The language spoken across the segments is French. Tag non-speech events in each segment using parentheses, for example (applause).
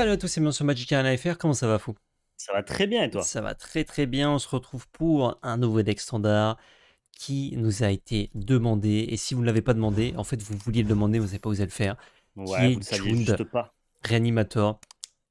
Salut à tous et bienvenue sur Magic FR, comment ça va fou Ça va très bien et toi Ça va très très bien, on se retrouve pour un nouveau deck standard qui nous a été demandé et si vous ne l'avez pas demandé, en fait vous vouliez le demander, vous n'avez pas osé le faire. Ouais, qui vous est le juste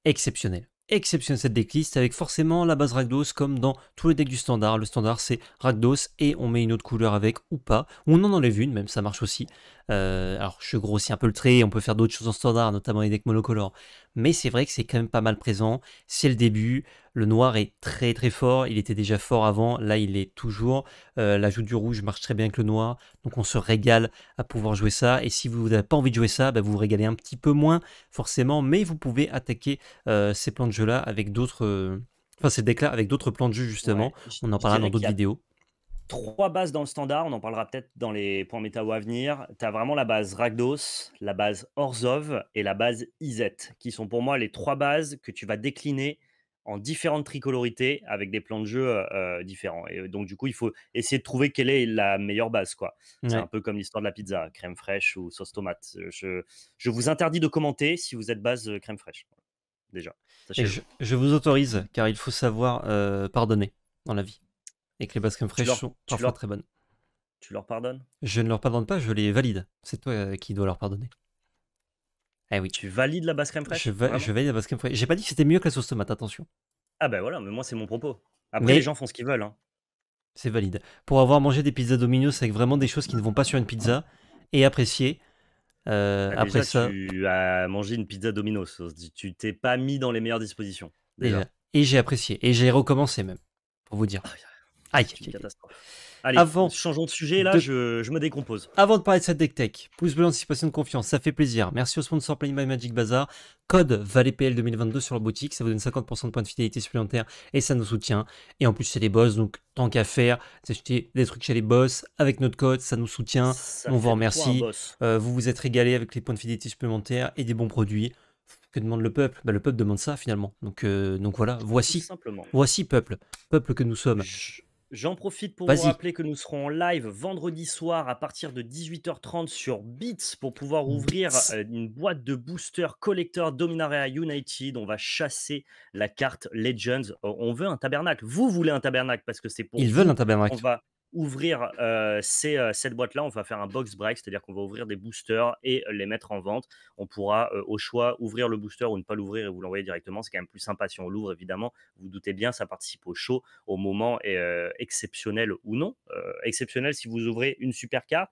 exceptionnel. Exceptionnel cette decklist avec forcément la base Rakdos comme dans tous les decks du standard. Le standard c'est Rakdos et on met une autre couleur avec ou pas. On en enlève une, même ça marche aussi. Euh, alors, je grossis un peu le trait, on peut faire d'autres choses en standard, notamment les decks monocolores. Mais c'est vrai que c'est quand même pas mal présent. C'est le début. Le noir est très très fort. Il était déjà fort avant. Là, il est toujours. Euh, l'ajout du rouge marche très bien avec le noir. Donc, on se régale à pouvoir jouer ça. Et si vous n'avez pas envie de jouer ça, bah, vous vous régalez un petit peu moins, forcément. Mais vous pouvez attaquer euh, ces plans de jeu-là avec d'autres. Enfin, ces decks-là avec d'autres plans de jeu, justement. on en parlera dans d'autres vidéos trois bases dans le standard, on en parlera peut-être dans les points ou à venir. Tu as vraiment la base Ragdos, la base Orzov et la base Izet, qui sont pour moi les trois bases que tu vas décliner en différentes tricolorités avec des plans de jeu euh, euh, différents. Et euh, donc, du coup, il faut essayer de trouver quelle est la meilleure base. quoi. C'est un peu comme l'histoire de la pizza, crème fraîche ou sauce tomate. Je, vous interdis de commenter si vous êtes base crème fraîche. Déjà. je, vous autorise, car il faut savoir pardonner dans la vie et que les basques fraîches sont parfois très bonnes. Tu leur pardonnes Je ne leur pardonne pas, je les valide. C'est toi euh, qui dois leur pardonner. Eh oui. Tu valides la basse crème fraîche je, valide la basse crème fraîche. J'ai pas dit que c'était mieux que la sauce tomate, attention. Ah ben voilà, mais moi c'est mon propos. Après les gens font ce qu'ils veulent. Hein. C'est valide. Pour avoir mangé des pizzas Domino's avec vraiment des choses qui ne vont pas sur une pizza et apprécier, euh, ah, après ça. Tu as mangé une pizza Domino's. Tu t'es pas mis dans les meilleures dispositions. Et j'ai apprécié. Et j'ai recommencé même, pour vous dire. Ah, Aïe, Allez, changeons de sujet, là, Je, je, me décompose. Avant de parler de cette deck tech, pouce bleu, situation de confiance, ça fait plaisir. Merci au sponsor Play by Magic Bazaar. Code VALEPL 2022 sur la boutique, ça vous donne 50% de points de fidélité supplémentaires et ça nous soutient. Et en plus, c'est les boss, donc tant qu'à faire, acheter des trucs chez les boss avec notre code, ça nous soutient. on vous remercie. Euh, vous vous êtes régalé avec les points de fidélité supplémentaires et des bons produits. Que demande le peuple bah, Le peuple demande ça finalement. Donc, euh, donc voilà, voici, simplement. voici peuple, peuple que nous sommes. J'en profite pour vous rappeler que nous serons en live vendredi soir à partir de 18h30 sur Beats pour pouvoir ouvrir euh, une boîte de booster collector Dominaria United. On va chasser la carte Legends. Euh, on veut un tabernacle. Vous voulez un tabernacle parce que c'est pour. Ils veulent un tabernacle ouvrir cette boîte-là. On va faire un box break, c'est-à-dire qu'on va ouvrir des boosters et les mettre en vente. On pourra au choix ouvrir le booster ou ne pas l'ouvrir et vous l'envoyer directement. C'est quand même plus sympa si on l'ouvre, évidemment. Vous, vous doutez bien, ça participe au show, au moment exceptionnel ou non. exceptionnel si vous ouvrez une super carte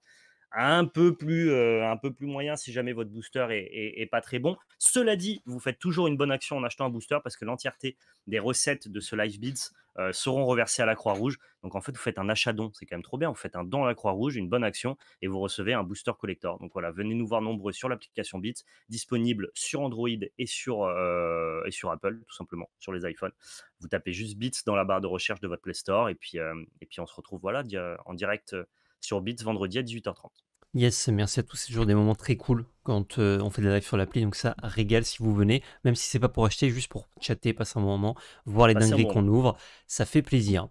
un peu plus, euh, un peu plus moyen si jamais votre booster est, pas très bon. Cela dit, vous faites toujours une bonne action en achetant un booster parce que l'entièreté des recettes de ce live beats euh, seront reversées à la Croix-Rouge. Donc en fait, vous faites un achat don, c'est quand même trop bien. Vous faites un don à la Croix-Rouge, une bonne action et vous recevez un booster collector. Donc voilà, venez nous voir nombreux sur l'application Bits, disponible sur Android et sur, euh, et sur Apple, tout simplement, sur les iPhones. Vous tapez juste Bits dans la barre de recherche de votre Play Store et puis, et puis on se retrouve voilà, en direct sur Beats vendredi à 18h30. Yes, merci à tous. C'est toujours des moments très cool quand euh, on fait des lives sur l'appli. Donc ça régale si vous venez, même si c'est pas pour acheter, juste pour chatter, passer un moment, voir les dingueries qu'on ouvre. Ça fait plaisir.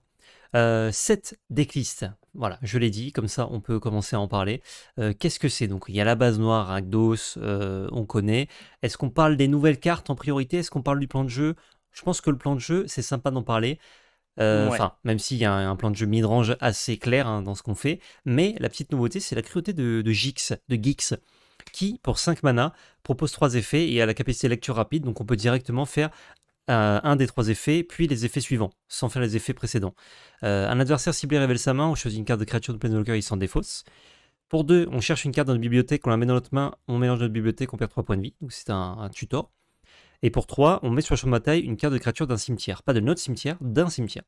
cette euh, decklist, voilà, je l'ai dit, comme ça on peut commencer à en parler. Euh, qu'est-ce que c'est Donc il y a la base noire, Ragdos, on connaît. Est-ce qu'on parle des nouvelles cartes en priorité Est-ce qu'on parle du plan de jeu Je pense que le plan de jeu, c'est sympa d'en parler. Euh, enfin, Même s'il y a un, plan de jeu mid-range assez clair hein, dans ce qu'on fait. Mais la petite nouveauté, c'est la cruauté de, Gix, de Gix, qui, pour 5 mana, propose 3 effets et a la capacité de lecture rapide. Donc on peut directement faire euh, un des trois effets, puis les effets suivants, sans faire les effets précédents. Euh, un adversaire ciblé révèle sa main, on choisit une carte de créature de locker, il s'en défausse. Pour deux, on cherche une carte dans notre bibliothèque, on la met dans notre main, on mélange notre bibliothèque, on perd 3 points de vie. Donc c'est un, un tutor. Et pour 3, on met sur le champ bataille une carte de créature d'un cimetière. Pas de notre cimetière, d'un cimetière.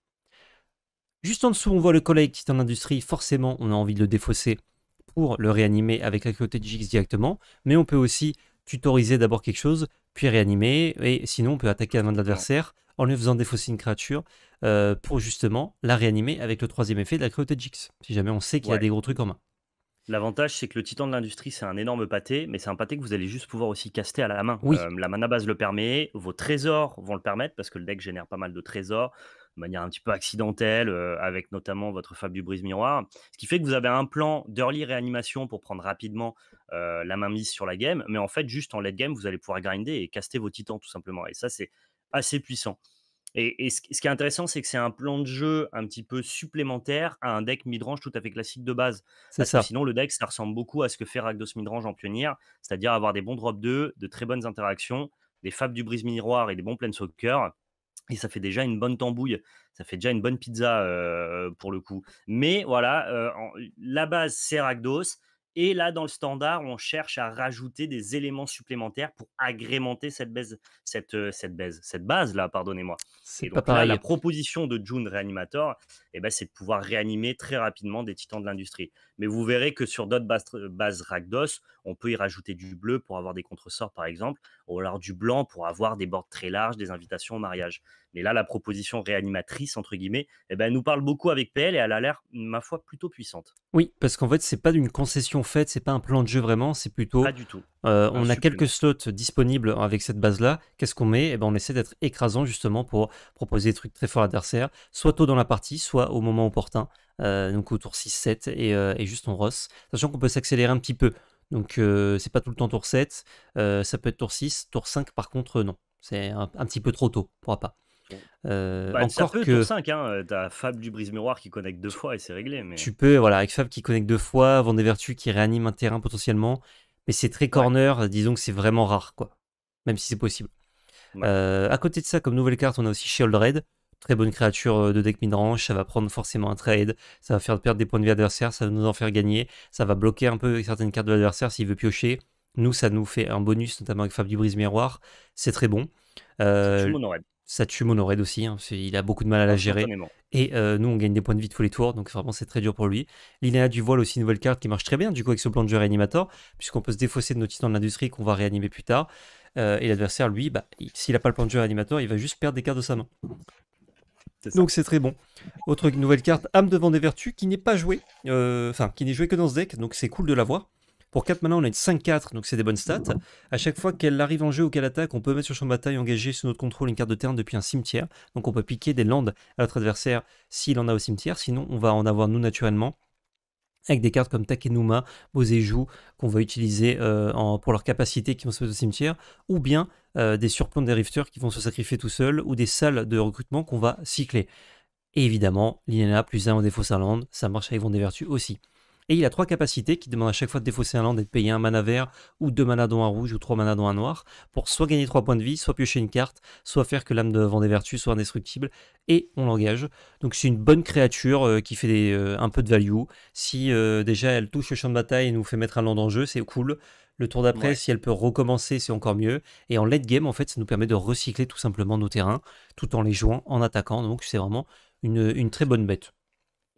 Juste en dessous, on voit le collègue qui est en industrie. Forcément, on a envie de le défausser pour le réanimer avec la cruauté de GX directement. Mais on peut aussi tutoriser d'abord quelque chose, puis réanimer. Et sinon, on peut attaquer la main de l'adversaire en lui faisant défausser une créature euh, pour justement la réanimer avec le troisième effet de la cruauté de Si jamais on sait qu'il y a des gros trucs en main. L'avantage, c'est que le titan de l'industrie, c'est un énorme pâté, mais c'est un pâté que vous allez juste pouvoir aussi caster à la main. Oui. Euh, la mana base le permet, vos trésors vont le permettre, parce que le deck génère pas mal de trésors de manière un petit peu accidentelle, euh, avec notamment votre fable du brise miroir. Ce qui fait que vous avez un plan d'early réanimation pour prendre rapidement euh, la main mise sur la game, mais en fait, juste en late game, vous allez pouvoir grinder et caster vos titans tout simplement. Et ça, c'est assez puissant. Et, ce, qui est intéressant, c'est que c'est un plan de jeu un petit peu supplémentaire à un deck midrange tout à fait classique de base. ça. sinon, le deck, ça ressemble beaucoup à ce que fait Ragdos midrange en pionnière, c'est-à-dire avoir des bons drop 2, de très bonnes interactions, des fables du brise miroir et des bons soccer, Et ça fait déjà une bonne tambouille, ça fait déjà une bonne pizza euh, pour le coup. Mais voilà, euh, la base, c'est et là, dans le standard, on cherche à rajouter des éléments supplémentaires pour agrémenter cette base. cette, euh, cette base là, pardonnez-moi. C'est pas la proposition de June Reanimator, eh ben, c'est de pouvoir réanimer très rapidement des titans de l'industrie. Mais vous verrez que sur d'autres euh, bases, bases on peut y rajouter du bleu pour avoir des contresorts, par exemple au lard du blanc pour avoir des bords très larges, des invitations au mariage. Mais là, la proposition réanimatrice, entre guillemets, eh ben, nous parle beaucoup avec PL et elle a l'air, ma foi, plutôt puissante. Oui, parce qu'en fait, c'est pas d'une concession faite, c'est pas un plan de jeu vraiment, c'est plutôt. Pas du tout. Euh, on a quelques slots disponibles avec cette base-là. Qu'est-ce qu'on met eh ben, On essaie d'être écrasant justement pour proposer des trucs très forts à l'adversaire, soit tôt dans la partie, soit au moment opportun, euh, donc au tour 6-7 et, juste on rosse, Sachant qu'on peut s'accélérer un petit peu. Donc c'est pas tout le temps tour 7, ça peut être tour 6, tour 5 par contre non. C'est un, petit peu trop tôt, pourra pas. Bah, encore que tour 5, hein, t'as Fab du brise miroir qui connecte deux fois et c'est réglé. Mais... Tu peux, voilà, avec Fab qui connecte deux fois, Vendée Vertus qui réanime un terrain potentiellement, mais c'est très corner, disons que c'est vraiment rare, quoi, même si c'est possible. à côté de ça, comme nouvelle carte, on a aussi Shield Red, très bonne créature euh, de deck midrange, ça va prendre forcément un trade, ça va faire perdre des points de vie adversaire, ça va nous en faire gagner, ça va bloquer un peu certaines cartes de l'adversaire s'il veut piocher. Nous, ça nous fait un bonus, notamment avec Fab du Brise Miroir, c'est très bon. Euh, ça tue Monored. aussi, hein. il a beaucoup de mal à la gérer. Et euh, nous, on gagne des points de vie tous les tours, donc vraiment, c'est très dur pour lui. Linéa du Voile aussi, nouvelle carte qui marche très bien, du coup, avec ce plan de jeu réanimateur, puisqu'on peut se défausser de nos titans de l'industrie qu'on va réanimer plus tard. et l'adversaire, lui, bah, s'il n'a pas le plan de animateur, il va juste perdre des cartes de sa main. Donc c'est très bon. Autre nouvelle carte, âme devant des vertus, qui n'est pas jouée, euh, enfin qui n'est jouée que dans ce deck, donc c'est cool de l'avoir. Pour 4 maintenant, on a une 5-4, donc c'est des bonnes stats. À chaque fois qu'elle arrive en jeu ou qu'elle attaque, on peut mettre sur champ de bataille, engager sous notre contrôle une carte de terrain depuis un cimetière. Donc on peut piquer des landes à notre adversaire s'il en a au cimetière, sinon on va en avoir nous naturellement avec des cartes comme Takenuma, Boseju qu'on va utiliser euh, pour leur capacité qui vont se mettre au cimetière, ou bien euh, des surplombs des rifteurs qui vont se sacrifier tout seuls, ou des salles de recrutement qu'on va cycler. Et évidemment, l'INA plus un en défaut lande ça marche avec vont des Vertus aussi. Et il a trois capacités qui demandent à chaque fois de défausser un land et de payer un mana vert, ou deux mana dont un rouge, ou trois mana dont un noir, pour soit gagner trois points de vie, soit piocher une carte, soit faire que l'âme de des vertus soit indestructible, et on l'engage. Donc c'est une bonne créature euh, qui fait euh, un peu de value. Si euh, déjà elle touche le champ de bataille et nous fait mettre un land en jeu, c'est cool. Le tour d'après, si elle peut recommencer, c'est encore mieux. Et en late game, en fait, ça nous permet de recycler tout simplement nos terrains, tout en les jouant, en attaquant. Donc c'est vraiment une très bonne bête.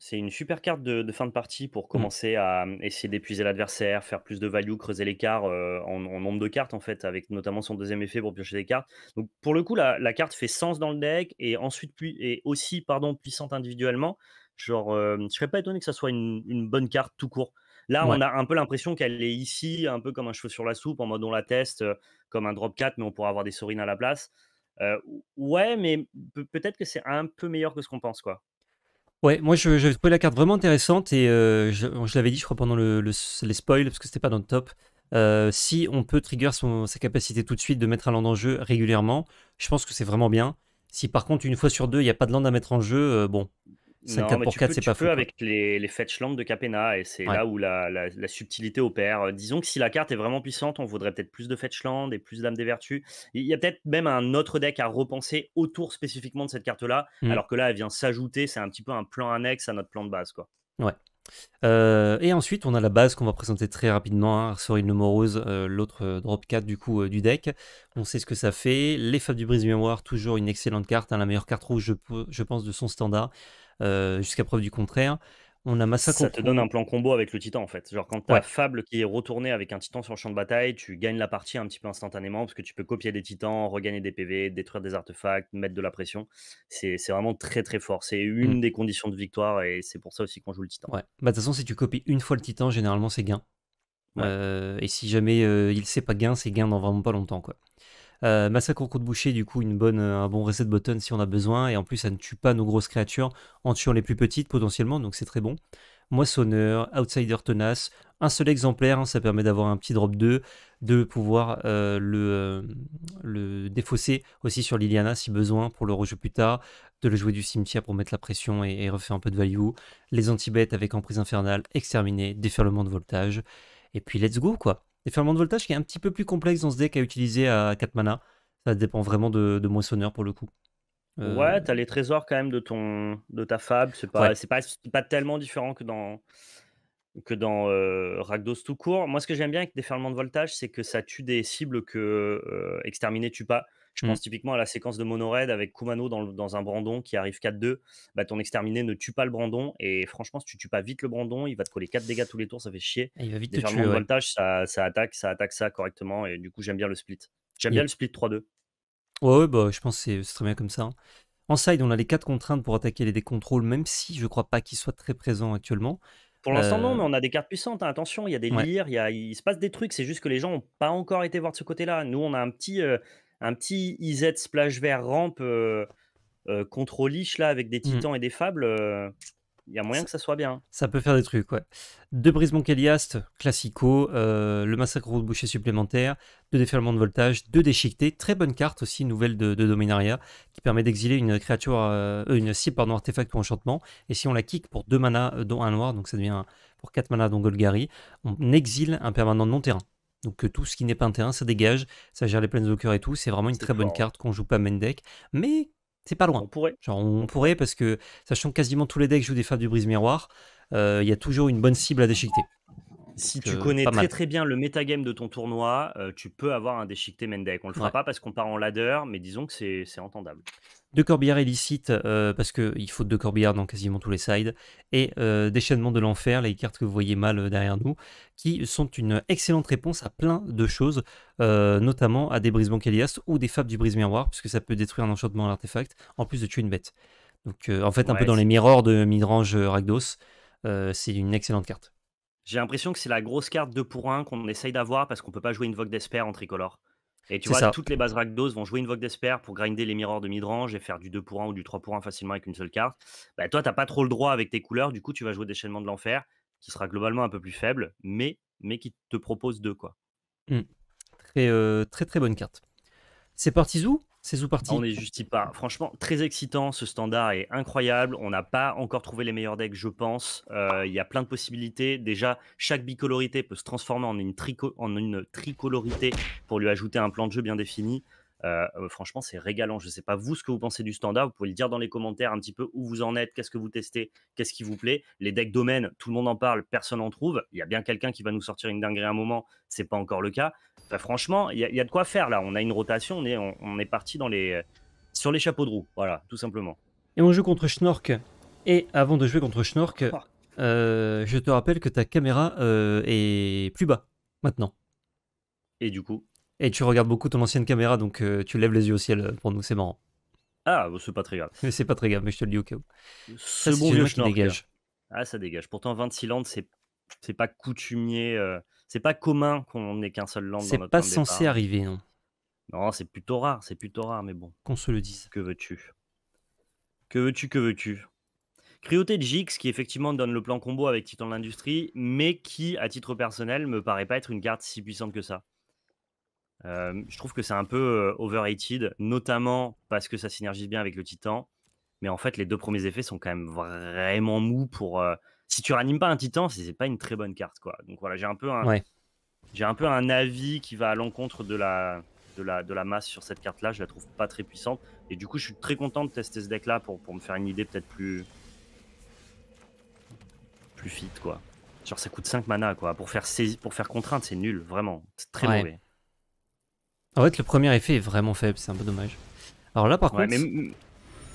C'est une super carte de, fin de partie pour mmh. commencer à mmh, essayer d'épuiser l'adversaire, faire plus de value, creuser l'écart euh, en, nombre de cartes, en fait, avec notamment son deuxième effet pour piocher des cartes. Donc, pour le coup, la, carte fait sens dans le deck et ensuite et aussi pardon, puissante individuellement. Genre, euh, je serais pas étonné que ça soit une, bonne carte tout court. Là, on a un peu l'impression qu'elle est ici, un peu comme un cheveu sur la soupe, en mode on la teste, euh, comme un drop 4, mais on pourrait avoir des Sorines à la place. ouais, mais peut-être que c'est un peu meilleur que ce qu'on pense, quoi. Ouais, moi je, j'avais trouvé la carte vraiment intéressante et euh, je, l'avais dit, je crois, pendant le, les spoils, parce que c'était pas dans le top. Euh, si on peut trigger son, sa capacité tout de suite de mettre un land en jeu régulièrement, je pense que c'est vraiment bien. Si par contre, une fois sur deux, il n'y a pas de land à mettre en jeu, euh, bon, 5 pour 4, c'est pas fou. avec les, les de Capena, et c'est là où la, la, subtilité opère. Euh, disons que si la carte est vraiment puissante, on voudrait peut-être plus de Fetchland et plus d'âme des vertus. Il y a peut-être même un autre deck à repenser autour spécifiquement de cette carte-là, mm. alors que là, elle vient s'ajouter. C'est un petit peu un plan annexe à notre plan de base, quoi. Ouais. Euh, et ensuite, on a la base qu'on va présenter très rapidement, hein, nomoreuse, euh, l'autre drop 4 du coup du deck. On sait ce que ça fait. Les Fables du Brise Mémoire, toujours une excellente carte, hein, la meilleure carte rouge, je, je pense, de son standard. Euh, jusqu'à preuve du contraire. On a Massacre. Ça te donne un plan combo avec le titan en fait. Genre quand t'as as Fable qui est retourné avec un titan sur le champ de bataille, tu gagnes la partie un petit peu instantanément parce que tu peux copier des titans, regagner des PV, détruire des artefacts, mettre de la pression. C'est vraiment très très fort. C'est une mmh. des conditions de victoire et c'est pour ça aussi qu'on joue le titan. Ouais. Bah, de toute façon, si tu copies une fois le titan, généralement c'est gain. Euh, et si jamais euh, il sait pas gain, c'est gain dans vraiment pas longtemps quoi. Euh, massacre au coup de boucher, du coup, une bonne, euh, un bon reset button si on a besoin. Et en plus, ça ne tue pas nos grosses créatures en tuant les plus petites potentiellement, donc c'est très bon. Moissonneur, Outsider Tenace, un seul exemplaire, hein, ça permet d'avoir un petit drop 2, de pouvoir euh, le, le défausser aussi sur Liliana si besoin pour le rejouer plus tard, de le jouer du cimetière pour mettre la pression et, refaire un peu de value, les anti-bêtes avec emprise infernale, exterminer, déferlement de voltage, et puis let's go quoi des Ferment de Voltage qui est un petit peu plus complexe dans ce deck à utiliser à 4 mana. Ça dépend vraiment de, moissonneur pour le coup. Ouais, euh, t'as les trésors quand même de ton de ta fable. C'est pas, pas, pas tellement différent que dans que dans euh, tout court. Moi, ce que j'aime bien avec des ferments de voltage, c'est que ça tue des cibles que euh, exterminer tue pas. Je pense mmh. typiquement à la séquence de Monored avec Kumano dans, un Brandon qui arrive 4-2. Bah, ton exterminé ne tue pas le Brandon. Et franchement, si tu tues pas vite le Brandon, il va te coller 4 dégâts tous les tours. Ça fait chier. Ah, il va vite te tuer. voltage, ça, ça, attaque, ça attaque ça correctement. Et du coup, j'aime bien le split. J'aime bien le split 3-2. Ouais, ouais, bah, je pense que c'est très bien comme ça. Hein. En side, on a les 4 contraintes pour attaquer les décontrôles, même si je crois pas qu'ils soient très présents actuellement. Pour l'instant, non, euh, mais on a des cartes puissantes. Hein, attention, il y a des lires, il, y a... il, se passe des trucs. C'est juste que les gens n'ont pas encore été voir de ce côté-là. Nous, on a un petit, euh, un petit IZ splash vert rampe euh, euh, contre Lich là avec des mmh. titans et des fables il euh, y a moyen que ça soit bien. Hein. Ça peut faire des trucs, ouais. Deux brisements caliastes classico, le massacre de boucher supplémentaire, deux déferlements de voltage, deux déchiquetés, très bonne carte aussi, nouvelle de, Dominaria, qui permet d'exiler une créature, une cible, pardon, artefact ou enchantement, et si on la kick pour deux manas, dont un noir, donc ça devient pour quatre manas, dont Golgari, on exile un permanent non-terrain. Donc tout ce qui n'est pas un terrain, ça dégage, ça gère les cœur et tout. C'est vraiment une très bonne carte qu'on joue pas main deck, mais c'est pas loin. On pourrait. Genre on pourrait parce que sachant que quasiment tous les decks jouent des faves du brise miroir, euh, il y a toujours une bonne cible à déchiqueter. Si tu euh, connais très très bien le metagame de ton tournoi, euh, tu peux avoir un déchiqueté main deck. On le fera pas parce qu'on part en ladder, mais disons que c'est entendable deux corbillards illicites, euh, parce qu'il faut deux corbillards dans quasiment tous les sides, et euh, Déchaînement de l'Enfer, les cartes que vous voyez mal euh, derrière nous, qui sont une excellente réponse à plein de choses, notamment à des brisements caliastes ou des fables du brise miroir, puisque ça peut détruire un enchantement à l'artefact, en plus de tuer une bête. Donc en fait, un peu dans les miroirs de Midrange Ragdos, c'est une excellente carte. J'ai l'impression que c'est la grosse carte 2 pour 1 qu'on essaye d'avoir parce qu'on peut pas jouer une Vogue d'Esper en tricolore. Et tu vois, toutes les bases Rakdos vont jouer une Vogue d'Esper pour grinder les miroirs de midrange et faire du 2 pour 1 ou du 3 pour 1 facilement avec une seule carte. Bah, toi, t'as pas trop le droit avec tes couleurs, du coup, tu vas jouer Déchaînement de l'Enfer, qui sera globalement un peu plus faible, mais, mais qui te propose deux, quoi. Mmh. Très, euh, très, très bonne carte. C'est parti, Zou c'est sous-parti. Bah, on est juste pas. Franchement, très excitant. Ce standard est incroyable. On n'a pas encore trouvé les meilleurs decks, je pense. Euh, il y a plein de possibilités. Déjà, chaque bicolorité peut se transformer en une, en une tricolorité pour lui ajouter un plan de jeu bien défini. Euh, euh, franchement, c'est régalant. Je ne sais pas vous ce que vous pensez du standard. Vous pouvez le dire dans les commentaires un petit peu où vous en êtes, qu'est-ce que vous testez, qu'est-ce qui vous plaît. Les decks domaines, tout le monde en parle, personne n'en trouve. Il y a bien quelqu'un qui va nous sortir une dinguerie à un moment. C'est pas encore le cas. Enfin, franchement, il y, a de quoi faire là. On a une rotation. On est, on, est parti dans les sur les chapeaux de roue. Voilà, tout simplement. Et on joue contre Schnork. Et avant de jouer contre Schnork, oh. euh, je te rappelle que ta caméra est plus bas maintenant. Et du coup et tu regardes beaucoup ton ancienne caméra, donc euh, tu lèves les yeux au ciel euh, pour nous, c'est marrant. Ah, bah, c'est pas très grave. Mais c'est pas très grave, mais je te le dis au cas où. Ce ça, bon vieux Dégage. Ah, ça dégage. Pourtant, 26 landes, c'est c'est pas coutumier, euh, c'est pas commun qu'on n'ait qu'un seul land. C'est pas censé arriver, non. Non, c'est plutôt rare, c'est plutôt rare, mais bon. Qu'on se le dise. Que veux-tu Que veux-tu Que veux-tu de Jix, qui effectivement donne le plan combo avec Titan de l'Industrie, mais qui, à titre personnel, me paraît pas être une carte si puissante que ça. Euh, je trouve que c'est un peu euh, overrated, notamment parce que ça synergise bien avec le Titan. Mais en fait, les deux premiers effets sont quand même vraiment mous pour. Euh, si tu ranimes pas un Titan, c'est pas une très bonne carte, quoi. Donc voilà, j'ai un peu un, j'ai un peu un avis qui va à l'encontre de la, de la, de la masse sur cette carte-là. Je la trouve pas très puissante. Et du coup, je suis très content de tester ce deck-là pour, pour me faire une idée peut-être plus, plus fit, quoi. Genre, ça coûte 5 mana, quoi. Pour faire, pour faire contrainte, c'est nul, vraiment. C'est très mauvais. En fait, le premier effet est vraiment faible, c'est un peu dommage. Alors là, par contre, mais...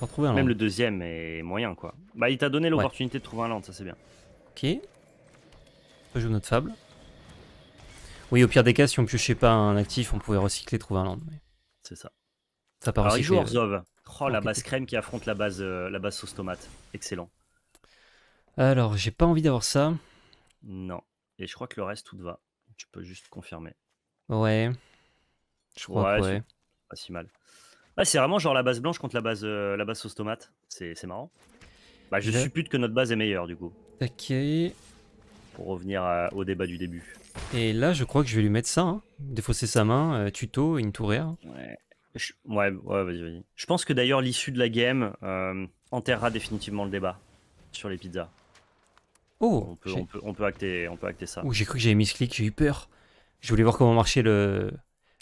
trouver un land. Même le deuxième est moyen, quoi. Bah, il t'a donné l'opportunité de trouver un land, ça c'est bien. Ok. On peut jouer notre fable. Oui, au pire des cas, si on piochait pas un actif, on pouvait recycler, trouver un land. C'est ça. Ça part Alors, il joue Oh, la base crème qui affronte la base, euh, la base sauce tomate. Excellent. Alors, j'ai pas envie d'avoir ça. Non. Et je crois que le reste, tout va. Tu peux juste confirmer. Ouais ouais, pas si mal. Ah, c'est vraiment genre la base blanche contre la base, euh, la base sauce tomate. C'est marrant. Bah, je suppute que notre base est meilleure du coup. Ok. Pour revenir euh, au débat du début. Et là, je crois que je vais lui mettre ça. Hein. Défausser sa main, euh, tuto, une tourière Ouais. Ouais, vas-y, vas-y. Je pense que d'ailleurs, l'issue de la game euh, enterrera définitivement le débat sur les pizzas. Oh On peut, acter, on peut acter ça. Oh, j'ai cru que j'avais mis ce clic, j'ai eu peur. Je voulais voir comment marchait le,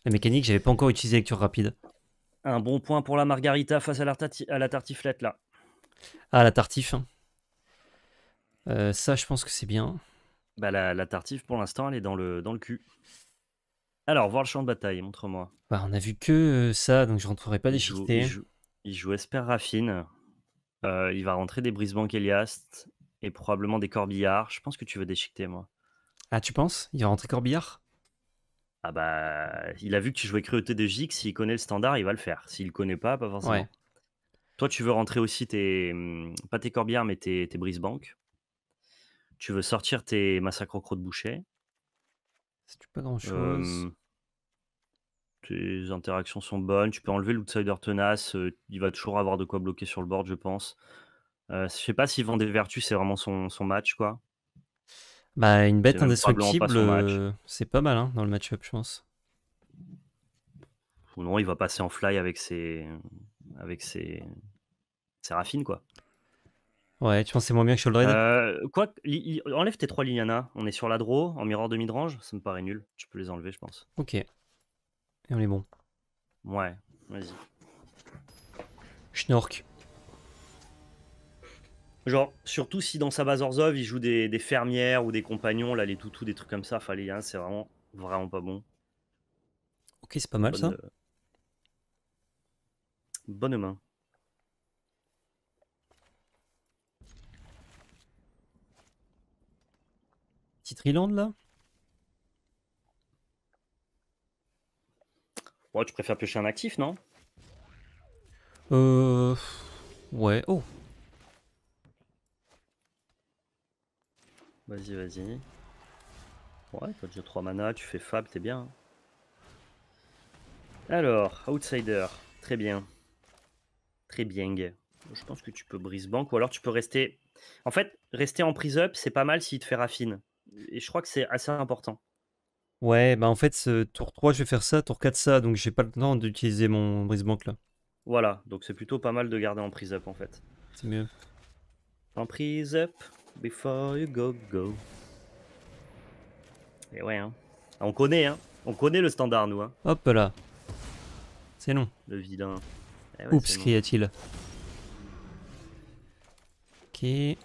la mécanique, j'avais pas encore utilisé lecture rapide. Un bon point pour la margarita face à la, tartiflette, là. Ah, la tartif. Hein. Euh, ça, je pense que c'est bien. Bah, la, tartif, pour l'instant, elle est dans le, dans le cul. Alors, voir le champ de bataille, montre-moi. Bah, on a vu que euh, ça, donc je rentrerai pas déchiqueté. Il joue, il, Esper Raffine. Euh, il va rentrer des Brisbank Eliast et probablement des Corbillard. Je pense que tu veux déchiqueter, moi. Ah, tu penses Il va rentrer Corbillard ah bah, il a vu que tu jouais cruauté de Gix, s'il connaît le standard, il va le faire. S'il connaît pas, pas forcément. Toi, tu veux rentrer aussi tes. Hmm, pas tes corbières, mais tes, tes banques. Tu veux sortir tes massacres au de boucher. C'est pas grand chose. Euh, tes interactions sont bonnes. Tu peux enlever l'outsider tenace. Euh, il va toujours avoir de quoi bloquer sur le board, je pense. Euh, je sais pas si vend des vertus, c'est vraiment son match, quoi. Bah, une bête indestructible, euh, c'est pas mal hein, dans le match-up, je pense. Ou non, il va passer en fly avec ses. avec ses. raffines quoi. Ouais, tu penses c'est moins bien que Sholdred euh, Quoi, enlève tes trois Liliana. On est sur la draw, en miroir de midrange, ça me paraît nul. Tu peux les enlever, je pense. Ok. Et on est bon. Ouais, vas-y. Schnork. Genre, surtout si dans sa base Orzov, il joue des, fermières ou des compagnons, là, les toutous, des trucs comme ça. fallait hein, c'est vraiment, vraiment pas bon. Ok, c'est pas mal ça. Bonne euh, main. Petite Riland là Ouais, tu préfères piocher un actif, non Euh. Ouais. Oh, Vas-y, vas-y. Ouais, t'as déjà 3 mana, tu fais Fab, t'es bien. Alors, Outsider, très bien. Très bien. Je pense que tu peux brise banque ou alors tu peux rester. En fait, rester en prise up, c'est pas mal s'il te fait raffine. Et je crois que c'est assez important. Ouais, bah en fait, ce tour 3, je vais faire ça, tour 4, ça, donc j'ai pas le temps d'utiliser mon brise banque là. Voilà, donc c'est plutôt pas mal de garder en prise up en fait. C'est mieux. En prise up, Before you go, go. Et ouais, hein. Ah, on connaît, hein. On connaît le standard, nous, hein. Hop là. C'est long. Le vilain. Oups, eh ouais, Oups, a t il Ok.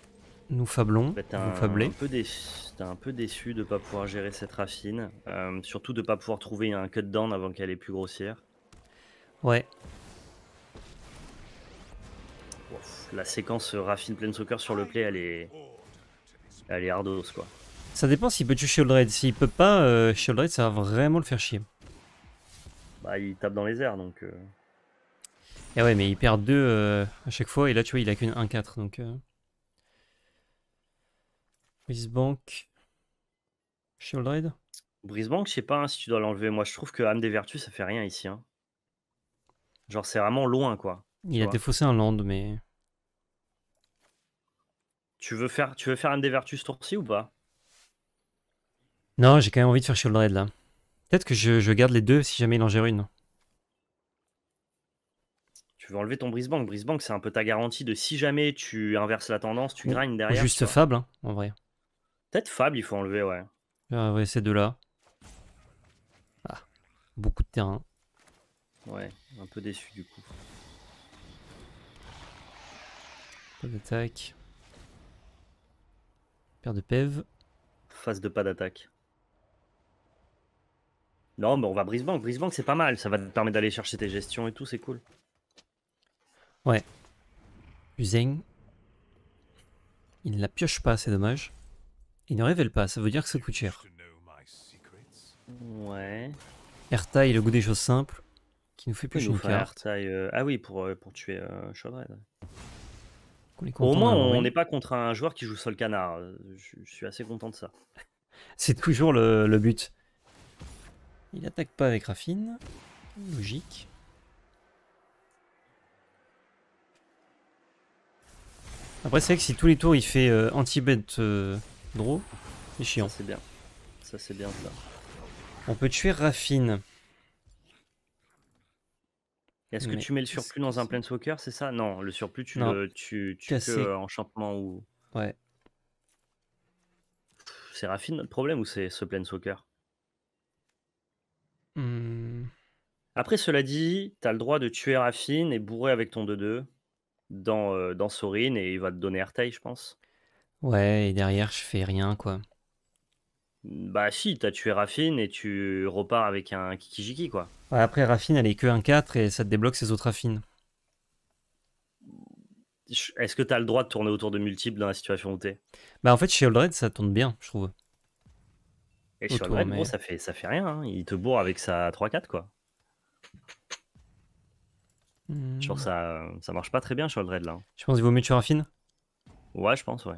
Nous fablons. T'es un, peu déçu, un peu déçu de ne pas pouvoir gérer cette raffine. Euh, surtout de pas pouvoir trouver un cut-down avant qu'elle est plus grossière. Ouais. la séquence euh, raffine plein soccer sur le play, elle est, elle est hardos quoi. Ça dépend s'il peut tuer Shield Raid. S'il peut pas, euh, Shield ça va vraiment le faire chier. Bah il tape dans les airs donc. Et euh. eh ouais, mais il perd 2 euh, à chaque fois et là tu vois il a qu'une 1-4 donc. Bank... Shield Raid Bank je sais pas hein, si tu dois l'enlever. Moi je trouve que Âme des Vertus ça fait rien ici. Hein. Genre c'est vraiment loin quoi. Il a défaussé un land mais. Tu veux faire, tu veux faire un des vertus tour ou pas Non, j'ai quand même envie de faire raid, là. Peut-être que je, garde les deux si jamais il en gère une. Tu veux enlever ton Brisbank. Brisbank, c'est un peu ta garantie de si jamais tu inverses la tendance, tu grindes derrière. juste Fable, hein, en vrai. Peut-être Fable, il faut enlever, ouais. Ah ouais, ces deux-là. Ah, beaucoup de terrain. Ouais, un peu déçu du coup. Pas d'attaque. Paire de PEV. Face de pas d'attaque. Non, mais on va brise Brisbank, c'est pas mal. Ça va te permettre d'aller chercher tes gestions et tout, c'est cool. Ouais. Useng. Il ne la pioche pas, c'est dommage. Il ne révèle pas, ça veut dire que ça coûte cher. Ouais. Erta le goût des choses simples qui nous fait plus une euh, Ah oui, pour, euh, pour tuer Chaudred, euh, au moins, on n'est pas contre un joueur qui joue seul canard. Euh, je, suis assez content de ça. (laughs) C'est toujours le, but. Il attaque pas avec Raffine. Logique. Après, c'est vrai que si tous les tours il fait euh, anti-bet euh, draw, c'est chiant. C'est bien. Ça, c'est bien ça. On peut tuer Raffine. Est-ce que tu mets le surplus dans un Planeswalker, c'est ça Non, le surplus, tu le tu, tu en ou. Ouais. C'est Raffine notre problème ou c'est ce Planeswalker mm. Après, cela dit, tu as le droit de tuer Raffine et bourrer avec ton 2-2 dans, euh, dans Sorin et il va te donner Artei, je pense. Ouais, et derrière, je fais rien, quoi. Bah si, t'as tué Raffine et tu repars avec un Kikijiki quoi. Ouais, après Raffine elle est que un 4 et ça te débloque ses autres Raffines. Est-ce que t'as le droit de tourner autour de multiples dans la situation où t'es Bah en fait chez Oldred ça tourne bien je trouve. Et chez Oldred ça fait, ça fait rien, hein. il te bourre avec sa 3-4 quoi. Je Genre ça, ça marche pas très bien chez Oldred là. Je hein. pense qu'il vaut mieux tuer Raffine Ouais je pense ouais.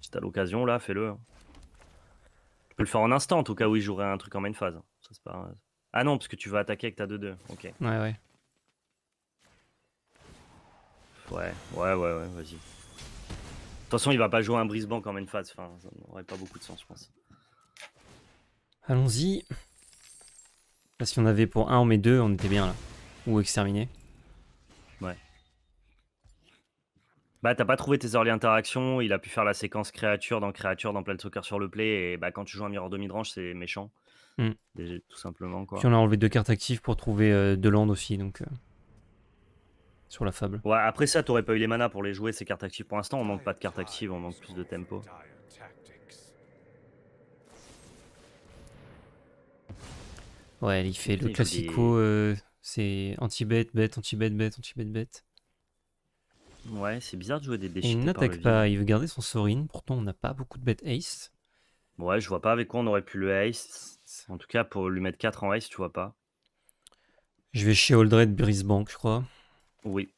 Si t'as l'occasion là fais-le. Hein peux le faire en instant, en tout cas, oui, j'aurais un truc en main phase. Ah non, parce que tu vas attaquer avec ta 2-2. Ok. Ouais, ouais. Ouais, ouais, ouais, ouais vas-y. De toute façon, il va pas jouer un brise-banc en main phase. Enfin, ça n'aurait pas beaucoup de sens, je pense. Allons-y. Là, si on avait pour 1, on met 2, on était bien là. Ou exterminé. Ouais. Bah, t'as pas trouvé tes early interactions, il a pu faire la séquence créature dans créature dans plein de soccer sur le play, et bah, quand tu joues un miroir demi midrange c'est méchant. Mm. tout simplement. Quoi. Puis on a enlevé deux cartes actives pour trouver euh, deux landes aussi, donc. Euh, sur la fable. Ouais, après ça, t'aurais pas eu les manas pour les jouer, ces cartes actives. Pour l'instant, on manque pas de cartes actives, on manque plus de tempo. Ouais, il fait le classico, euh, c'est anti-bet, bête bête anti-bet, bête bête anti bête bête. Ouais, c'est bizarre de jouer des déchets. il n'attaque pas, il veut garder son Sorin. Pourtant, on n'a pas beaucoup de bêtes Ace. Ouais, je vois pas avec quoi on aurait pu le Ace. En tout cas, pour lui mettre 4 en Ace, tu vois pas. Je vais chez Aldred Brisbank, je crois. Oui.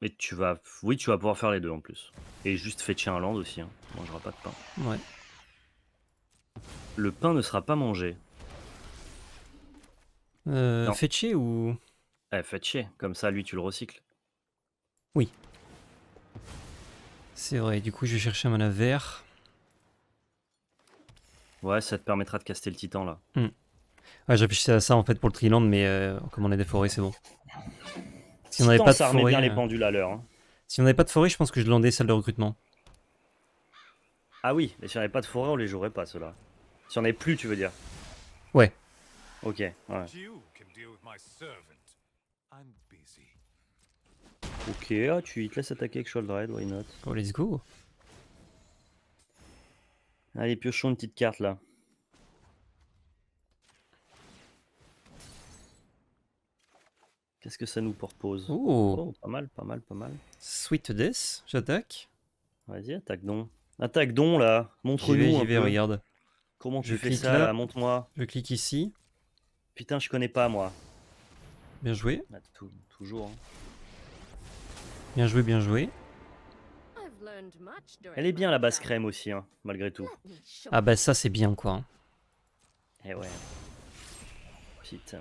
Mais tu vas... Oui, tu vas pouvoir faire les deux en plus. Et juste fetcher un land aussi. Hein. On mangera pas de pain. Ouais. Le pain ne sera pas mangé. Euh, fetcher ou... Eh, fetcher. Comme ça, lui, tu le recycles. Oui. C'est vrai, du coup je vais chercher un mana vert. Ouais, ça te permettra de caster le titan là. Hmm. Ouais, j'appuie ça en fait pour le Triland, mais euh, comme on est des forêts, c'est bon. Si on n'avait pas de forêt. les euh, pendules à l'heure. Hein. Si on n'avait pas de forêt, je pense que je landais celle de recrutement. Ah oui, mais si on n'avait pas de forêt, on les jouerait pas ceux-là. Si on avait plus, tu veux dire Ouais. Ok, ouais. Ok, ah, tu te laisses attaquer avec Should why not Oh, let's go Allez, piochons une petite carte là. Qu'est-ce que ça nous propose oh. oh. pas mal, pas mal, pas mal. Sweet Death, j'attaque. Vas-y, attaque donc. Attaque donc là, montre-nous. J'y vais, regarde. Comment tu fais ça montre-moi. Je clique ici. Putain, je connais pas moi. Bien joué. Bah, toujours. Hein. Bien joué, bien joué. Elle est bien la basse crème aussi, hein, malgré tout. Ah bah ça c'est bien quoi. Eh ouais. Putain.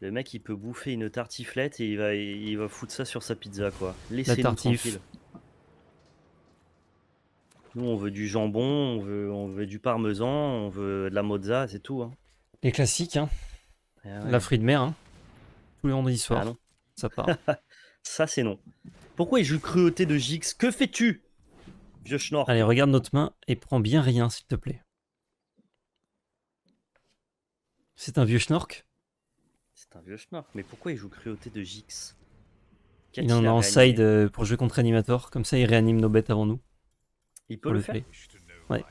Le mec il peut bouffer une tartiflette et il va, il va foutre ça sur sa pizza quoi. La nous Nous on veut du jambon, on veut, on veut du parmesan, on veut de la mozza, c'est tout. Hein. Les classiques, hein. Eh la fruit de mer, hein tous les vendredis soirs. Ça part. (laughs) ça, c'est non. Pourquoi il joue cruauté de Gix Que fais-tu Vieux schnorr. Allez, regarde notre main et prends bien rien, s'il te plaît. C'est un vieux schnork C'est un vieux schnork, mais pourquoi il joue cruauté de Gix il, en a en side euh, pour jouer contre Animator, comme ça il réanime nos bêtes avant nous. Il peut le, faire Ouais.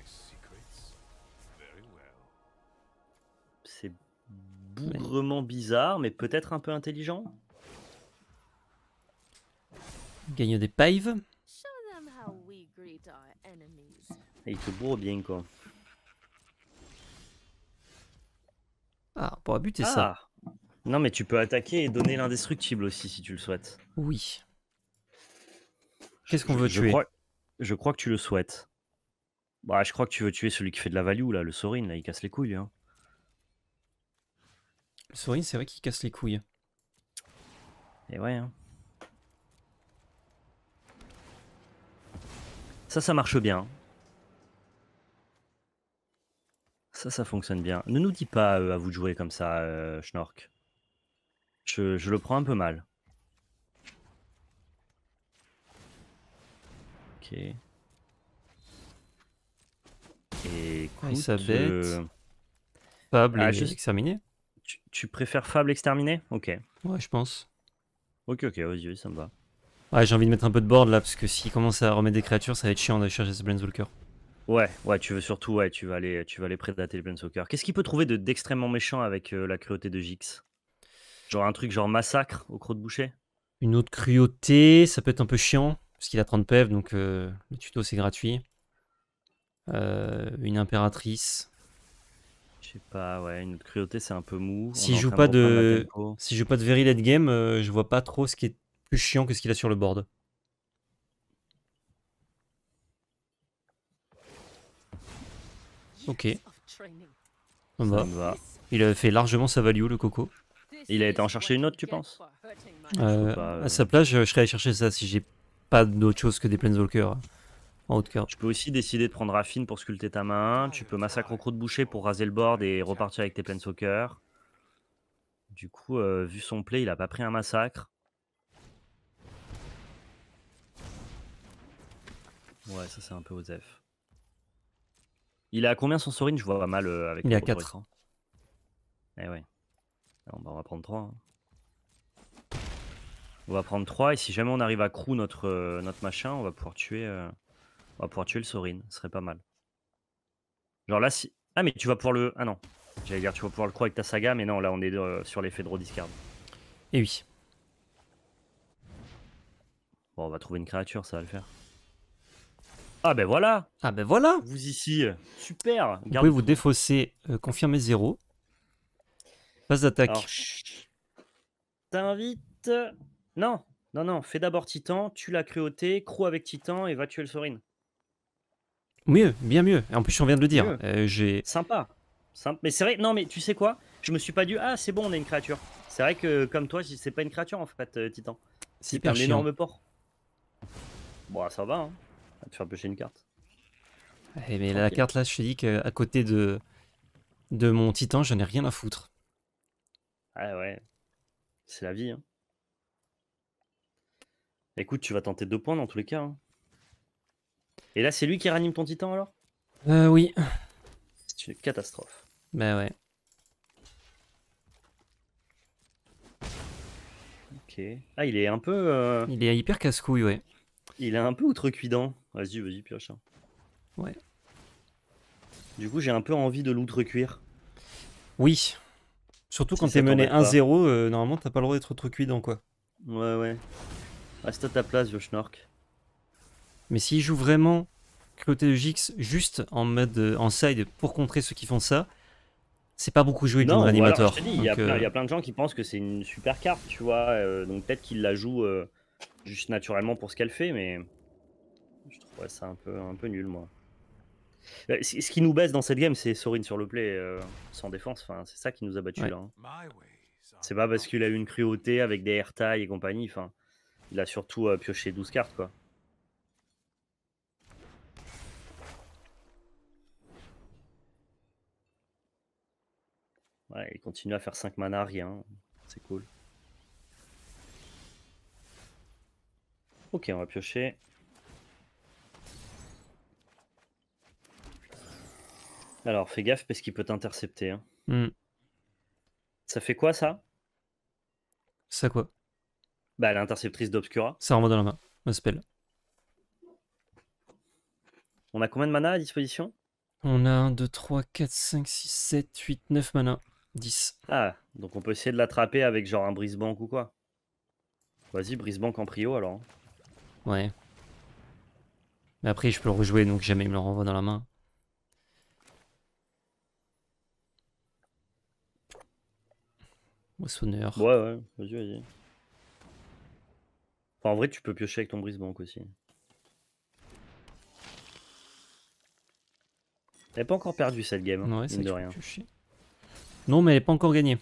bougrement bizarre, mais peut-être un peu intelligent. Gagne des paves. Et il te bourre bien, quoi. Ah, pour buter ça. Ah. Non, mais tu peux attaquer et donner l'indestructible aussi, si tu le souhaites. Oui. Qu'est-ce qu'on veut tuer Je crois que tu le souhaites. Bah, je crois que tu veux tuer celui qui fait de la value, là, le Sorin, là, il casse les couilles. Hein. Le souris, c'est vrai qu'il casse les couilles. Et ouais. Hein. Ça, ça marche bien. Ça, ça fonctionne bien. Ne nous dis pas euh, à vous de jouer comme ça, euh, Schnork. Je, le prends un peu mal. Ok. Ah, euh, ah, et quoi. ça fait. Pas tu, préfères Fable Exterminé Ok. Ouais, je pense. Ok, ok, vas-y, ça me va. Ouais, j'ai envie de mettre un peu de board là, parce que s'il commence à remettre des créatures, ça va être chiant de chercher ce blendswalker. Ouais, ouais, tu veux surtout, ouais, tu vas aller, tu vas aller prédater les blendswalker. Qu'est-ce qu'il peut trouver d'extrêmement méchant avec euh, la cruauté de Jix Genre un truc genre massacre au croc de boucher Une autre cruauté, ça peut être un peu chiant, parce qu'il a 30 pèves, e donc euh, le tuto c'est gratuit. Euh, une impératrice ouais, une cruauté, c'est un peu mou. Si je joue pas de, si pas de very late game, euh, je vois pas trop ce qui est plus chiant que ce qu'il a sur le board. Ok. On va. Il a fait largement sa value, le coco. Il a été en chercher une autre, tu penses euh, À sa euh. place, je, serais allé chercher ça si j'ai pas d'autre chose que des Planeswalkers. Tu peux aussi décider de prendre Raffine pour sculpter ta main. Ah, tu peux massacrer au croc de boucher pour raser le board et repartir avec tes plaines soccer. Du coup, euh, vu son play, il a pas pris un massacre. Ouais, ça c'est un peu OZEF. Il a combien son Sorin Je vois pas mal euh, avec Il est à 4. Eh ouais. Bah, on va prendre 3. Hein. On va prendre 3 et si jamais on arrive à crew notre, euh, notre machin, on va pouvoir tuer. On va pouvoir tuer le Sorin, ce serait pas mal. Genre là, si. Ah, mais tu vas pouvoir le. Ah non. J'allais dire, tu vas pouvoir le croire avec ta saga, mais non, là, on est euh, sur l'effet de discard. Et eh oui. Bon, on va trouver une créature, ça va le faire. Ah ben voilà Ah ben voilà Vous ici, euh, super Vous pouvez vous défausser, euh, confirmer zéro. Phase d'attaque. T'invite. Non, non, non, fais d'abord Titan, tue la cruauté, croue avec Titan et va tuer le Sorin. Mieux, bien mieux. En plus, on viens de le dire. Euh, Sympa. Mais c'est vrai, non, mais tu sais quoi Je me suis pas dit, ah, c'est bon, on a une créature. C'est vrai que, comme toi, c'est pas une créature en fait, euh, Titan. C'est un énorme porc. Bon, ça va, hein. Tu vas une carte. Eh, mais la carte là, je te dis qu'à côté de, de mon Titan, j'en ai rien à foutre. Ah ouais. C'est la vie, hein. Écoute, tu vas tenter deux points dans tous les cas. Hein. Et là, c'est lui qui ranime ton titan alors Euh, oui. C'est une catastrophe. Bah ouais. Ok. Ah, il est un peu. Euh, il est hyper casse-couille, ouais. Il est un peu outrecuidant. Vas-y, vas-y, pioche. Hein. Ouais. Du coup, j'ai un peu envie de l'outrecuire. Oui. Surtout quand t'es mené 1-0, euh, normalement t'as pas le droit d'être trop cuidant, quoi. Ouais, ouais. Reste à ta place, vieux schnork. Mais s'il joue vraiment Cruauté de Gix juste en mode euh, en side pour contrer ceux qui font ça, c'est pas beaucoup joué dans l'Animator. Euh, il y, a plein de gens qui pensent que c'est une super carte, tu vois. Euh, donc peut-être qu'il la joue juste naturellement pour ce qu'elle fait, mais je trouve ça un peu, nul, moi. Ce qui nous baisse dans cette game, c'est Sorin sur le play sans défense. Enfin, c'est ça qui nous a battu là. Hein. C'est pas parce qu'il a eu une cruauté avec des air et compagnie. Enfin, il a surtout pioché 12 cartes, quoi. il continue à faire 5 mana, rien. C'est cool. Ok, on va piocher. Alors, fais gaffe parce qu'il peut t'intercepter. Hein. Hmm. Ça fait quoi ça Ça quoi Bah, l'interceptrice d'Obscura. Ça mode dans la main. un spell. On a combien de mana à disposition On a 1, 2, 3, 4, 5, 6, 7, 8, 9 mana. 10. Ah, donc on peut essayer de l'attraper avec genre un brise ou quoi Vas-y, brise en prio alors. Ouais. Mais après, je peux le rejouer donc jamais il me le renvoie dans la main. Moissonneur. Ouais, ouais, vas-y, vas-y. en vrai, tu peux piocher avec ton brise-banque aussi. T'avais pas encore perdu cette game, hein, ouais, de rien. Non, mais elle n'est pas encore gagné.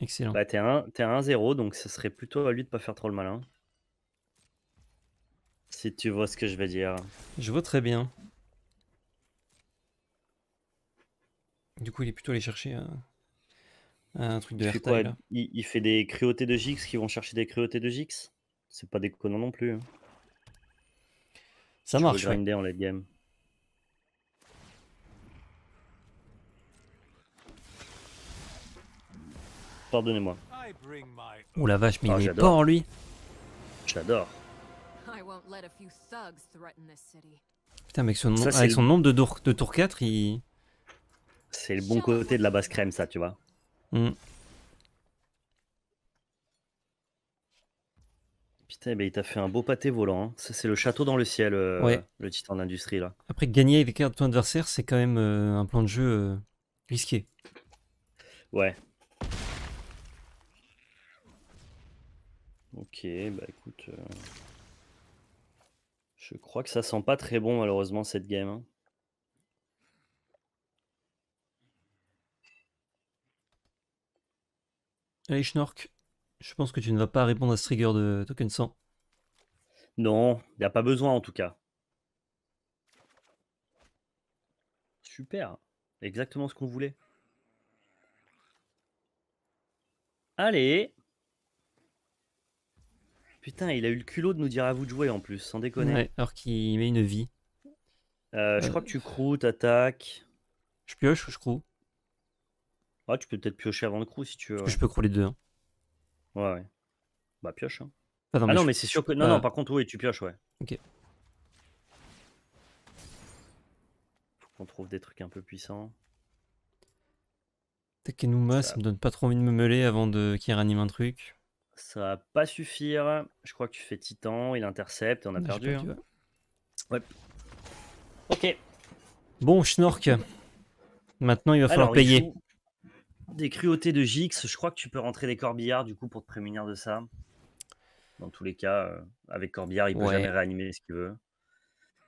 Excellent. Bah, t'es à 1-0, donc ça serait plutôt à lui de pas faire trop le malin. Si tu vois ce que je veux dire. Je vois très bien. Du coup, il est plutôt allé chercher euh, un truc de quoi, Il, fait des cruautés de Gix qui vont chercher des cruautés de Gix. C'est pas déconnant non plus. Hein. Ça marche. Peux en late game. Pardonnez-moi. Oh la vache, mais ah, il est lui. J'adore. Putain, avec son, avec son nombre de, tour, 4, il. C'est le bon côté de la base crème, ça, tu vois. Hmm. Putain, mais il t'a fait un beau pâté volant. Hein. Ça, c'est le château dans le ciel, euh, le titan d'industrie, là. Après, gagner avec un ton adversaire, c'est quand même euh, un plan de jeu euh, risqué. Ouais, Ok, bah écoute. Euh, je crois que ça sent pas très bon, malheureusement, cette game. Hein. Allez, Schnork, je pense que tu ne vas pas répondre à ce trigger de Token 100. Non, il n'y a pas besoin en tout cas. Super, exactement ce qu'on voulait. Allez, Putain, il a eu le culot de nous dire à vous de jouer en plus, sans déconner. Ouais, alors qu'il met une vie. Euh, je euh, crois que tu croues, t'attaques. Je pioche ou je croue Ouais, tu peux peut-être piocher avant de crew si tu veux. je peux les deux. Hein. Ouais, ouais. Bah, pioche. Hein. Ah non, mais, c'est sûr que. Non, ah. non, par contre, oui, tu pioches, ouais. Ok. Faut qu'on trouve des trucs un peu puissants. Takenuma, ça... me donne pas trop envie de me mêler avant de... qu'il réanime un truc. Ça va pas suffire. Je crois que tu fais Titan, il intercepte on a perdu. Hein. ouais. Ok. Bon, Schnork. Maintenant, il va falloir payer. Des cruautés de Gix, je crois que tu peux rentrer des corbillards du coup pour te prémunir de ça. Dans tous les cas, euh, avec corbillard, il peut jamais réanimer ce qu'il veut.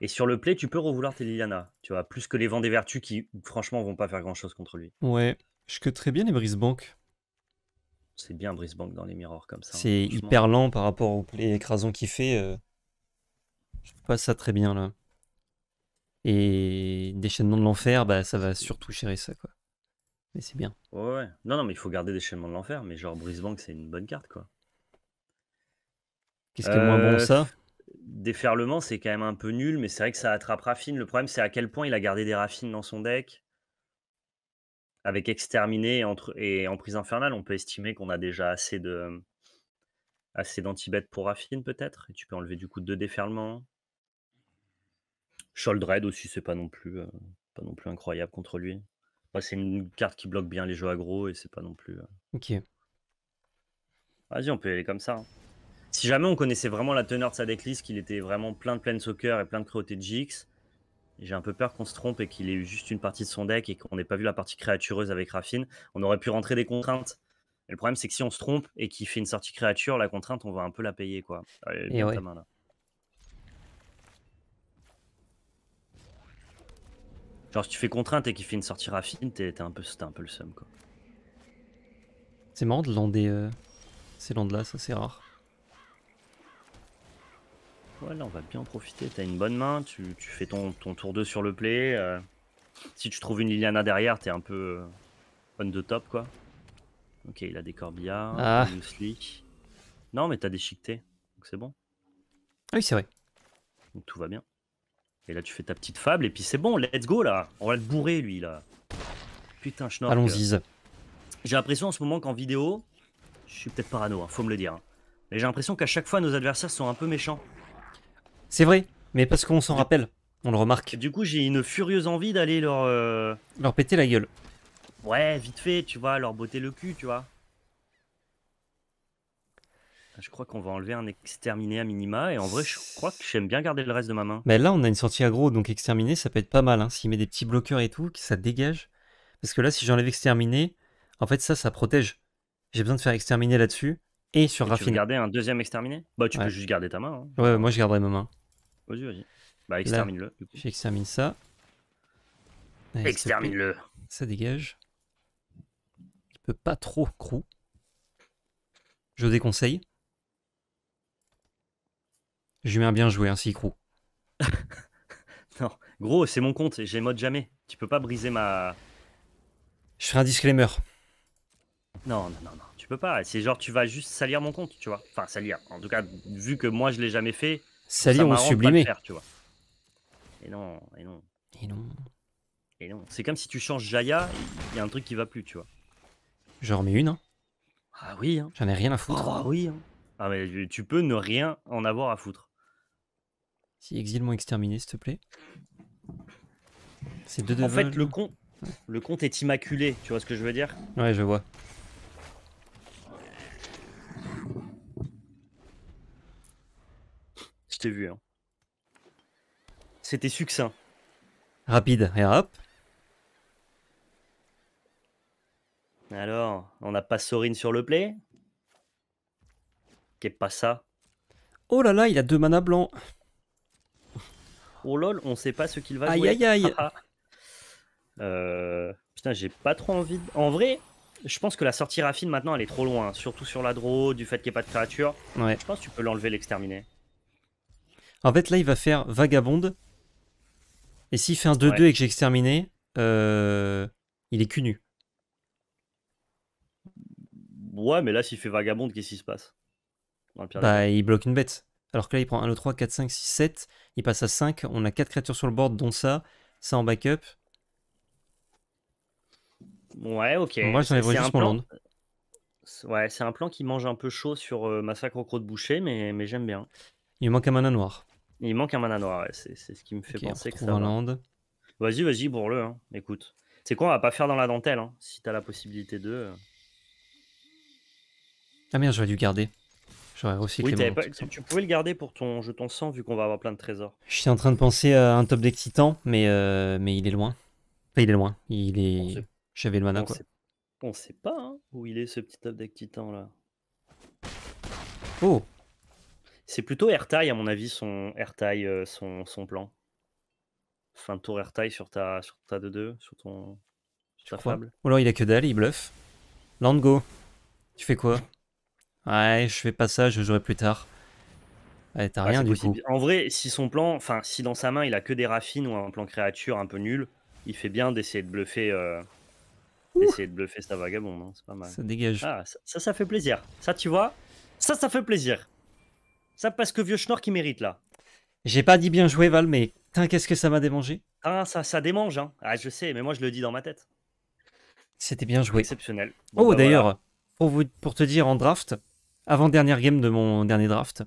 Et sur le play, tu peux revouloir tes Liliana, tu vois, plus que les vents des vertus qui, franchement, vont pas faire grand chose contre lui. Ouais, je que très bien les brise banques c'est bien Brice dans les miroirs comme ça. Hein, c'est hyper lent par rapport au play écrasant qu'il fait. Euh, je trouve pas ça très bien là. Et déchaînement de l'enfer, bah, ça va surtout chérir ça quoi. Mais c'est bien. Ouais, ouais. Non, non, mais il faut garder déchaînement de l'enfer. Mais genre Brice c'est une bonne carte quoi. Qu'est-ce qui est moins bon euh, ça Déferlement, c'est quand même un peu nul, mais c'est vrai que ça attrape Raffine. Le problème, c'est à quel point il a gardé des Raffines dans son deck avec Exterminé et, entre, et Emprise Infernale, on peut estimer qu'on a déjà assez de assez danti pour Raffine, peut-être. tu peux enlever du coup deux déferlements. Sholdred aussi, c'est pas non plus euh, pas non plus incroyable contre lui. Bah, c'est une carte qui bloque bien les jeux agro et c'est pas non plus. Euh, ok. Vas-y, on peut y aller comme ça. Hein. Si jamais on connaissait vraiment la teneur de sa decklist, qu'il était vraiment plein de soccer et plein de cruauté de GX, j'ai un peu peur qu'on se trompe et qu'il ait eu juste une partie de son deck et qu'on n'ait pas vu la partie créatureuse avec Raffine. On aurait pu rentrer des contraintes. le problème, c'est que si on se trompe et qu'il fait une sortie créature, la contrainte, on va un peu la payer. quoi. Genre, si tu fais contrainte et qu'il fait une sortie Raffine, t'es un, peu, un peu le seum. quoi. C'est marrant de lander C'est euh, ces landes-là, ça c'est rare. Ouais, on va bien en profiter. T'as une bonne main, tu, fais ton, tour 2 sur le play. Euh. si tu trouves une Liliana derrière, t'es un peu euh, on de top, quoi. Ok, il a des corbillards, ah. une Non, mais t'as des chiquetés, donc c'est bon. oui, c'est vrai. Donc tout va bien. Et là, tu fais ta petite fable, et puis c'est bon, let's go, là. On va le bourrer, lui, là. Putain, schnorr Allons-y. J'ai l'impression en ce moment qu'en vidéo, je suis peut-être parano, hein, faut me le dire. Hein. Mais j'ai l'impression qu'à chaque fois, nos adversaires sont un peu méchants. C'est vrai, mais parce qu'on s'en rappelle, on le remarque. Du coup, j'ai une furieuse envie d'aller leur. Euh, leur péter la gueule. Ouais, vite fait, tu vois, leur botter le cul, tu vois. Je crois qu'on va enlever un exterminé à minima, et en vrai, je crois que j'aime bien garder le reste de ma main. Mais là, on a une sortie aggro, donc exterminé, ça peut être pas mal. Hein. S'il met des petits bloqueurs et tout, que ça dégage. Parce que là, si j'enlève exterminé, en fait, ça, ça protège. J'ai besoin de faire exterminer là-dessus et sur raffiner. tu veux garder un deuxième exterminé Bah, tu peux juste garder ta main. Hein. ouais, moi je garderai ma main vas Bah, extermine-le. J'extermine ça. Extermine-le. Ça dégage. Tu peux pas trop crew. Je déconseille. Je bien un bien joué, ainsi hein, crew. (laughs) non, gros, c'est mon compte, et j'ai mode jamais. Tu peux pas briser ma. Je fais un disclaimer. Non, non, non, non, tu peux pas. C'est genre, tu vas juste salir mon compte, tu vois. Enfin, salir. En tout cas, vu que moi, je l'ai jamais fait, Salir sublimer. Et non, et non. Et non. Et non. C'est comme si tu changes Jaya, il y a un truc qui va plus, tu vois. J'en remets une. Hein. Ah oui. Hein. J'en ai rien à foutre. ah oui. Hein. Ah mais tu peux ne rien en avoir à foutre. Si exterminé, s'il te plaît. C'est deux En fait, le compte, le compte est immaculé. Tu vois ce que je veux dire Ouais, je vois. vu. Hein. C'était succinct. Rapide, et hop. Alors, on n'a pas Sorine sur le play Qu'est pas ça Oh là là, il a deux manas blancs. Oh lol, on sait pas ce qu'il va aïe jouer. Aïe aïe ah, ah. Euh, putain, j'ai pas trop envie. En vrai, je pense que la sortie Raffine maintenant elle est trop loin, hein. surtout sur la draw, du fait qu'il n'y ait pas de créature. Ouais. Je pense tu peux l'enlever, l'exterminer. En fait, là, il va faire vagabonde. Et s'il fait un 2-2 et que j'ai exterminé, euh, il est cul nu. Ouais, mais là, s'il fait vagabonde, qu'est-ce qui se passe Bah, il bloque une bête. Alors que là, il prend 1, 2, 3, 4, 5, 6, 7. Il passe à 5. On a 4 créatures sur le board, dont ça. Ça en backup. Ouais, ok. Moi, j'en juste mon land. Ouais, c'est un plan qui mange un peu chaud sur euh, Massacre au Croc de Boucher, mais, mais j'aime bien. Il manque un mana noir. Il manque un mana noir, c'est ce qui me fait penser que ça. Vas-y, vas-y, bourre-le. Hein. Écoute. C'est quoi, on va pas faire dans la dentelle, hein, si t'as la possibilité de. Euh. Ah merde, j'aurais dû garder. J'aurais aussi. oui, pas... Tu pouvais le garder pour ton jeton sang, vu qu'on va avoir plein de trésors. Je suis en train de penser à un top deck titan, mais, euh, mais il est loin. Enfin, il est loin. Il est. J'avais le mana, on quoi. Sait... On sait pas hein, où il est ce petit top deck titan là. Oh c'est plutôt Airtie, à mon avis, son, euh, son, son plan. Fin de tour Airtie sur ta, sur ta 2-2, sur ton. Sur ta fable. Ou alors il a que dalle, il bluffe. Land Tu fais quoi Ouais, je fais pas ça, je jouerai plus tard. Ouais, t'as ah, rien du En vrai, si son plan, enfin, si dans sa main il a que des raffines ou un plan créature un peu nul, il fait bien d'essayer de bluffer. Euh, de bluffer sa vagabonde, hein, c'est pas mal. Ça dégage. Ah, ça, ça fait plaisir. Ça, tu vois, ça, ça fait plaisir. Ça parce que vieux schnorr qui mérite là. J'ai pas dit bien joué Val, mais qu'est-ce que ça m'a démangé Ah ça, ça démange, hein. Ah, je sais, mais moi je le dis dans ma tête. C'était bien joué. Exceptionnel. oh bah, d'ailleurs, pour, pour te dire en draft, avant dernière game de mon dernier draft,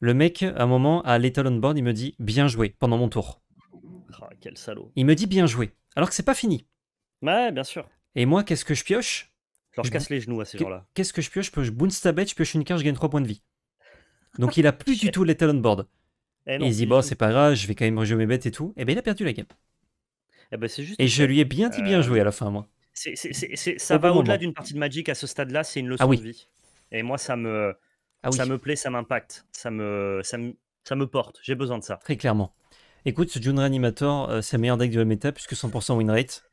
le mec à un moment à létalon on board, il me dit bien joué pendant mon tour. Ah, quel salaud. Il me dit bien joué, alors que c'est pas fini. Ouais, bien sûr. Et moi, qu'est-ce que je pioche alors, je, casse les genoux à ces gens-là. Qu'est-ce que je pioche Je pioche bête, je pioche une carte, je gagne 3 points de vie. Donc il a plus du tout les talon board. Eh et il dit, bon, c'est pas grave, je vais quand même rejouer mes bêtes et tout. Et eh ben il a perdu la game. Eh ben, et je lui ai bien dit bien euh, joué à la fin, moi. ça va au-delà d'une partie de Magic à ce stade-là, c'est une leçon ah de vie. Et moi, ça me, ah ça me plaît, ça m'impacte, ça me, ça, me, porte, j'ai besoin de ça. Très clairement. Écoute, ce June Reanimator, euh, c'est le meilleur deck de la méta, puisque 100% win rate.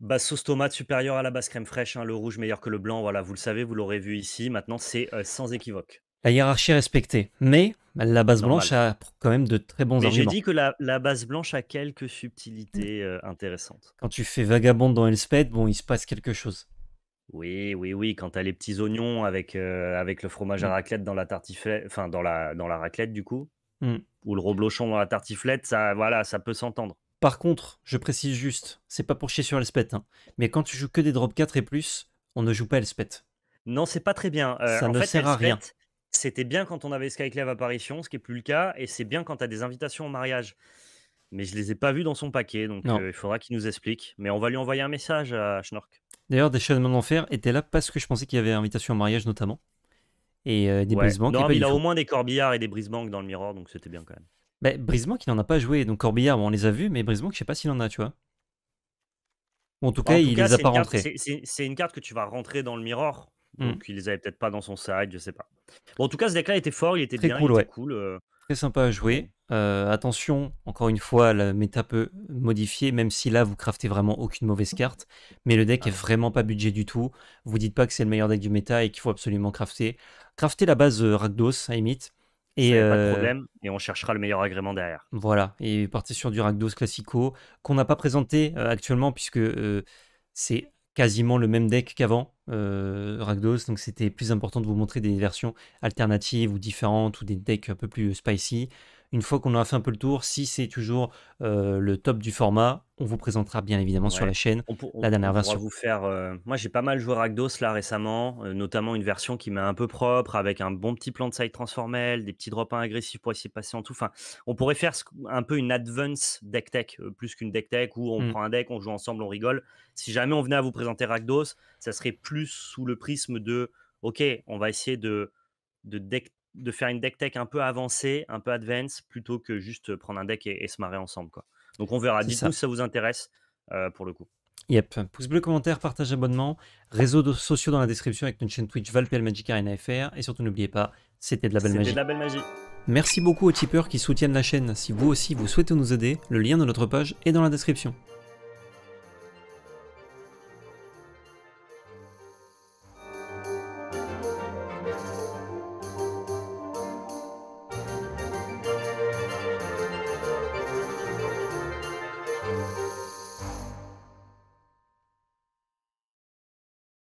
Basse sauce tomate supérieure à la base crème fraîche, hein, le rouge meilleur que le blanc, voilà, vous le savez, vous l'aurez vu ici. Maintenant, c'est euh, sans équivoque. La hiérarchie respectée. Mais la base blanche a quand même de très bons Mais arguments. J'ai dit que la, base blanche a quelques subtilités euh, intéressantes. Quand tu fais vagabond dans Elspeth, bon, il se passe quelque chose. Oui, oui, oui. Quand tu as les petits oignons avec, euh, avec le fromage à mm. raclette dans la tartiflette, enfin dans la, dans la raclette du coup, mm. ou le reblochon dans la tartiflette, ça, voilà, ça peut s'entendre. Par contre, je précise juste, c'est pas pour chier sur Elspeth, hein, mais quand tu joues que des drops 4 et plus, on ne joue pas Elspeth. Non, c'est pas très bien. Euh, ça ne sert à rien. C'était bien quand on avait Skyclave apparition, ce qui est plus le cas, et c'est bien quand tu as des invitations au mariage. Mais je ne les ai pas vues dans son paquet, donc euh, il faudra qu'il nous explique. Mais on va lui envoyer un message à Schnork. D'ailleurs, des Déchaînement d'Enfer était là parce que je pensais qu'il y avait invitation au mariage notamment. Et euh, des ouais. Brisebank. Non, il a au moins des Corbillards et des Brisebank dans le miroir, donc c'était bien quand même. Bah, Brisebank, il n'en a pas joué, donc Corbillard, on les a vus, mais Brisebank, je sais pas s'il en a, tu vois. en tout bah, cas, il les a pas rentrés. C'est une carte que tu vas rentrer dans le miroir. Mmh. Donc il les avait peut-être pas dans son side, je sais pas. Bon, en tout cas, ce deck-là était fort, il était bien, cool, il était cool. Euh. Très sympa à jouer. Euh, attention, encore une fois, la méta peut modifier, même si là vous craftez vraiment aucune mauvaise carte. Mais le deck est ah. vraiment pas budget du tout. Vous dites pas que c'est le meilleur deck du méta et qu'il faut absolument crafter. Crafter la base euh, Rakdos, à limite. Et euh... pas de problème, et on cherchera le meilleur agrément derrière. Voilà, et partez sur du Rakdos Classico, qu'on n'a pas présenté actuellement, puisque c'est quasiment le même deck qu'avant, euh, Ragdos, donc c'était plus important de vous montrer des versions alternatives ou différentes ou des decks un peu plus spicy. Une fois qu'on aura fait un peu le tour, si c'est toujours euh, le top du format, on vous présentera bien évidemment sur la chaîne la dernière version. Vous faire, euh, moi, j'ai pas mal joué à Rakdos là récemment, euh, notamment une version qui m'est un peu propre, avec un bon petit plan de side transformel, des petits drop agressifs pour essayer de passer en tout. Enfin, on pourrait faire un peu une advance deck tech, plus qu'une deck tech où on mm. prend un deck, on joue ensemble, on rigole. Si jamais on venait à vous présenter Rakdos, ça serait plus sous le prisme de OK, on va essayer de de deck de faire une deck tech un peu avancée, un peu advance, plutôt que juste prendre un deck et, se marrer ensemble. Quoi. Donc on verra. Dites-nous si ça vous intéresse pour le coup. Yep, pouce bleu, commentaire, partage, abonnement, réseaux sociaux dans la description avec notre chaîne Twitch Valpel Magic Arena FR. Et surtout, n'oubliez pas, c'était de la belle C'était de la belle magie. Merci beaucoup aux tipeurs qui soutiennent la chaîne. Si vous aussi vous souhaitez nous aider, le lien de notre page est dans la description.